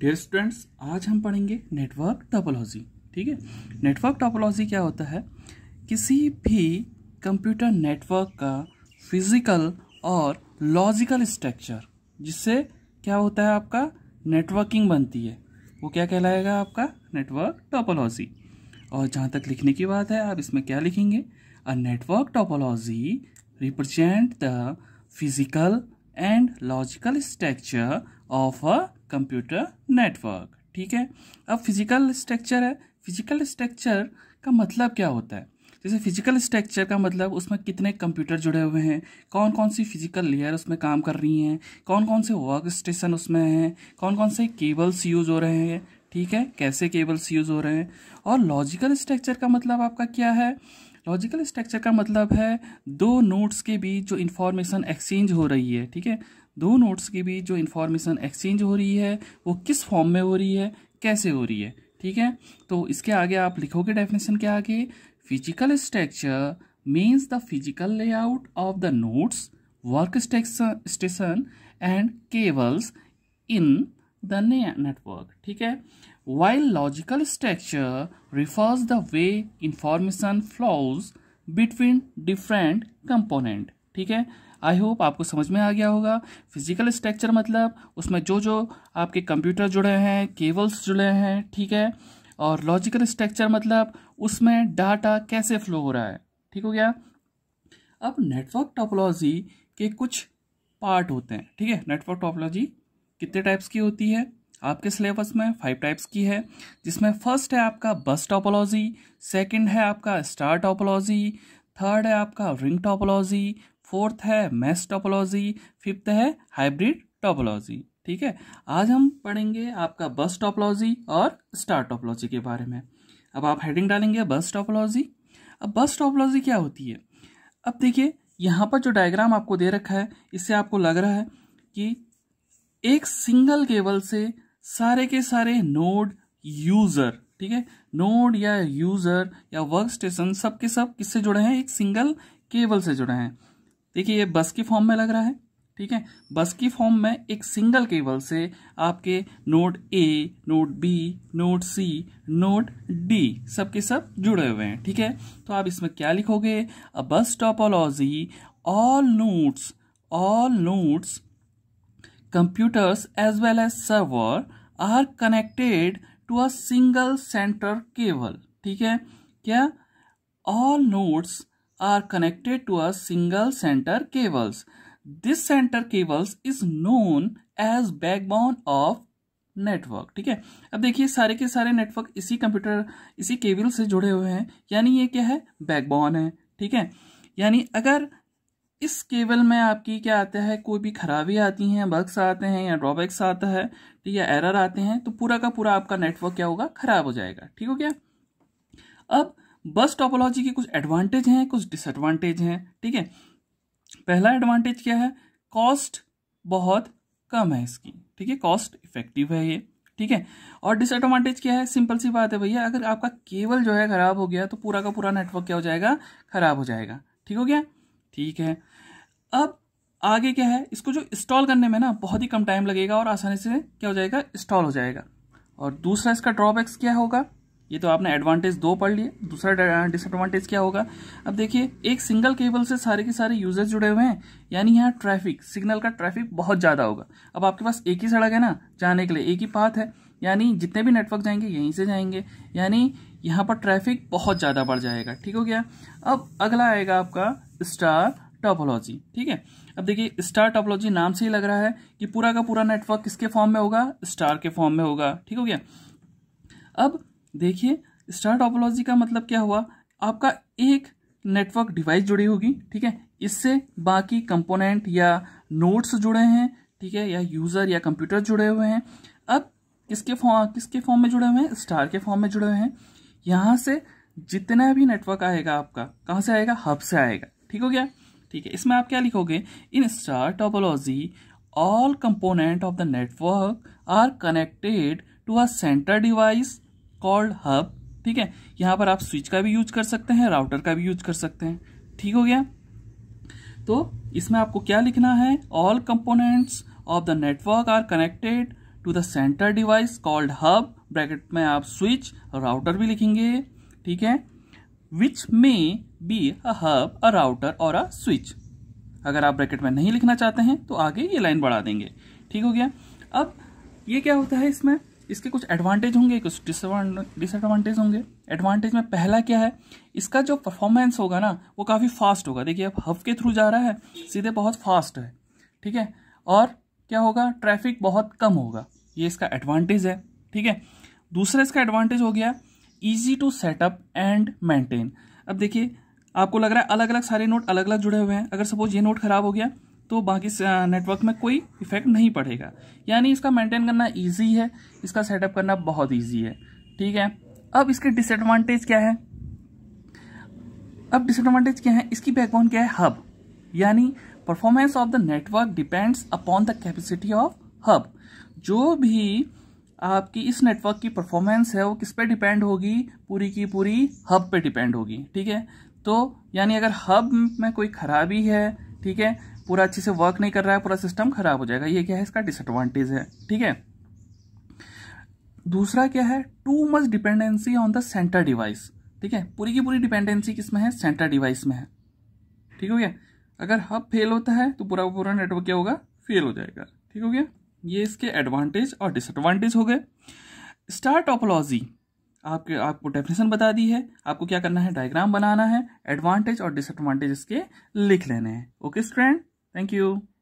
dear students आज हम पढ़ेंगे नेटवर्क टोपोलॉजी ठीक है नेटवर्क टोपोलॉजी क्या होता है किसी भी कंप्यूटर नेटवर्क का फिजिकल और लॉजिकल स्ट्रक्चर जिससे क्या होता है आपका नेटवर्किंग बनती है वो क्या कहलाएगा आपका नेटवर्क टोपोलॉजी और जहाँ तक लिखने की बात है आप इसमें क्या लिखेंगे a network topology represent the physical and logical structure of a computer network ठीक है अब फिजिकल स्ट्रक्चर है फिजिकल स्ट्रक्चर का मतलब क्या होता है जैसे फिजिकल स्ट्रक्चर का मतलब उसमें कितने कंप्यूटर जुड़े हुए हैं कौन कौन सी फिजिकल लेयर उसमें काम कर रही हैं कौन कौन से वर्क स्टेशन उसमें हैं कौन कौन से केबल्स यूज़ हो रहे हैं ठीक है कैसे केबल्स यूज़ हो रहे हैं और लॉजिकल स्ट्रक्चर का मतलब आपका क्या है लॉजिकल स्ट्रक्चर का मतलब है दो नोट्स के बीच जो इन्फॉर्मेशन एक्सचेंज हो रही है ठीक है दो नोट्स के बीच जो इन्फॉर्मेशन एक्सचेंज हो रही है वो किस फॉर्म में हो रही है कैसे हो रही है ठीक है तो इसके आगे आप लिखोगे डेफिनेशन के आगे physical structure means the physical layout of the nodes work station and cables in the network ठीक है while logical structure refers the way information flows between different component ठीक है आई होप आपको समझ में आ गया होगा फिजिकल स्ट्रक्चर मतलब उसमें जो जो आपके कंप्यूटर जुड़े हैं केबल्स जुड़े हैं ठीक है और लॉजिकल स्ट्रक्चर मतलब उसमें डाटा कैसे फ्लो हो रहा है ठीक हो गया अब नेटवर्क टोपोलॉजी के कुछ पार्ट होते हैं ठीक है नेटवर्क टोपोलॉजी कितने टाइप्स की होती है आपके सिलेबस में फाइव टाइप्स की है जिसमें फर्स्ट है आपका बस टॉपोलॉजी सेकंड है आपका स्टार टॉपोलॉजी थर्ड है आपका रिंग टॉपोलॉजी फोर्थ है मैस टॉपोलॉजी फिफ्थ है हाइब्रिड टॉपोलॉजी ठीक है आज हम पढ़ेंगे आपका बस टॉपोलॉजी और स्टार टॉपोलॉजी के बारे में अब आप हेडिंग डालेंगे बस टॉपोलॉजी अब बस टॉपोलॉजी क्या होती है अब देखिए यहाँ पर जो डायग्राम आपको दे रखा है इससे आपको लग रहा है कि एक सिंगल केबल से सारे के सारे नोड यूजर ठीक है नोड या यूजर या वर्क स्टेशन सब के सब किससे जुड़े हैं एक सिंगल केबल से जुड़े हैं देखिए ये बस की फॉर्म में लग रहा है ठीक है बस की फॉर्म में एक सिंगल केबल से आपके node A node B node C node D सब के सब जुड़े हुए हैं ठीक है तो आप इसमें क्या लिखोगे a bus topology all nodes all nodes computers as well as server are connected to a single center cable ठीक है क्या all nodes are connected to a single center cables this center cables is known as backbone of network ठीक है अब देखिए सारे के सारे नेटवर्क इसी कंप्यूटर इसी केबल से जुड़े हुए हैं यानी ये क्या है बैकबोन है ठीक है यानी अगर इस केबल में आपकी क्या आता है कोई भी खराबी आती है बग्स आते हैं या ड्रॉबैक्स आता है ठीक है एरर आते हैं तो पूरा का पूरा आपका नेटवर्क क्या होगा खराब हो जाएगा ठीक हो गया अब बस टॉपोलॉजी के कुछ एडवांटेज हैं कुछ डिसएडवांटेज हैं ठीक है पहला एडवांटेज क्या है कॉस्ट बहुत कम है इसकी ठीक है कॉस्ट इफेक्टिव है ये ठीक है और डिसएडवांटेज क्या है सिंपल सी बात है भैया अगर आपका केबल जो है खराब हो गया तो पूरा का पूरा नेटवर्क क्या हो जाएगा खराब हो जाएगा ठीक हो गया ठीक है अब आगे क्या है इसको जो इंस्टॉल करने में ना बहुत ही कम टाइम लगेगा और आसानी से क्या हो जाएगा इंस्टॉल हो जाएगा और दूसरा इसका ड्रॉबैक्स क्या होगा ये तो आपने एडवांटेज दो पढ़ लिए दूसरा डिसएडवांटेज क्या होगा अब देखिए एक सिंगल केबल से सारे के सारे यूजर्स जुड़े हुए हैं यानी यहाँ ट्रैफिक सिग्नल का ट्रैफिक बहुत ज़्यादा होगा अब आपके पास एक ही सड़क है ना जाने के लिए एक ही पाथ है यानी जितने भी नेटवर्क जाएंगे यहीं से जाएंगे यानी यहाँ पर ट्रैफिक बहुत ज़्यादा बढ़ जाएगा ठीक हो गया अब अगला आएगा आपका स्टार टॉपोलॉजी ठीक है अब देखिए स्टार टॉपोलॉजी नाम से ही लग रहा है कि पूरा का पूरा नेटवर्क किसके फॉर्म में होगा स्टार के फॉर्म में होगा ठीक हो गया अब देखिए स्टार टॉपोलॉजी का मतलब क्या हुआ आपका एक नेटवर्क डिवाइस जुड़ी होगी ठीक है इससे बाकी कंपोनेंट या नोट्स जुड़े हैं ठीक है या यूज़र या कंप्यूटर जुड़े हुए हैं अब किसके फॉर्म किसके फॉर्म में जुड़े हुए हैं स्टार के फॉर्म में जुड़े हुए हैं यहां से जितना भी नेटवर्क आएगा आपका कहाँ से आएगा हब से आएगा ठीक हो गया ठीक है इसमें आप क्या लिखोगे in star topology all component of the network are connected to a centre device called hub ठीक है यहां पर आप स्विच का भी यूज कर सकते हैं राउटर का भी यूज कर सकते हैं ठीक हो गया तो इसमें आपको क्या लिखना है all components of the network are connected to the centre device called hub bracket में आप स्विच राउटर भी लिखेंगे ठीक है which may be a hub a router और अ स्विच अगर आप ब्रैकेट में नहीं लिखना चाहते हैं तो आगे ये लाइन बढ़ा देंगे ठीक हो गया अब ये क्या होता है इसमें इसके कुछ एडवांटेज होंगे कुछ डिसएडवांटेज होंगे एडवांटेज में पहला क्या है इसका जो परफॉर्मेंस होगा ना वो काफ़ी फास्ट होगा देखिए अब हब के थ्रू जा रहा है सीधे बहुत फास्ट है ठीक है और क्या होगा ट्रैफिक बहुत कम होगा ये इसका एडवांटेज है ठीक है दूसरा इसका एडवांटेज हो गया easy to setup and maintain अब देखिए आपको लग रहा है अलग अलग सारे नोट अलग अलग जुड़े हुए हैं अगर सपोज ये नोट खराब हो गया तो बाकी नेटवर्क में कोई इफेक्ट नहीं पड़ेगा यानी इसका मेंटेन करना ईजी है इसका सेटअप करना बहुत ईजी है ठीक है अब इसके डिसएडवांटेज क्या है अब डिसएडवांटेज क्या है इसकी बैकबोन क्या है हब यानी performance of the network depends upon the capacity of hub जो भी आपकी इस नेटवर्क की परफॉर्मेंस है वो किस पे डिपेंड होगी पूरी की पूरी हब पे डिपेंड होगी ठीक है तो यानी अगर हब में कोई खराबी है ठीक है पूरा अच्छे से वर्क नहीं कर रहा है पूरा सिस्टम खराब हो जाएगा ये क्या है इसका डिसएडवांटेज है ठीक है दूसरा क्या है too much dependency on the centre device ठीक है पूरी की पूरी डिपेंडेंसी किस में है सेंटर डिवाइस में है ठीक हो गया अगर हब फेल होता है तो पूरा पूरा नेटवर्क क्या होगा फेल हो जाएगा ठीक हो गया ये इसके एडवांटेज और डिसएडवांटेज हो गए स्टार टोपोलॉजी आपके आपको डेफिनेशन बता दी है आपको क्या करना है डायग्राम बनाना है एडवांटेज और डिसएडवांटेज इसके लिख लेने हैं ओके स्ट्रेंड थैंक यू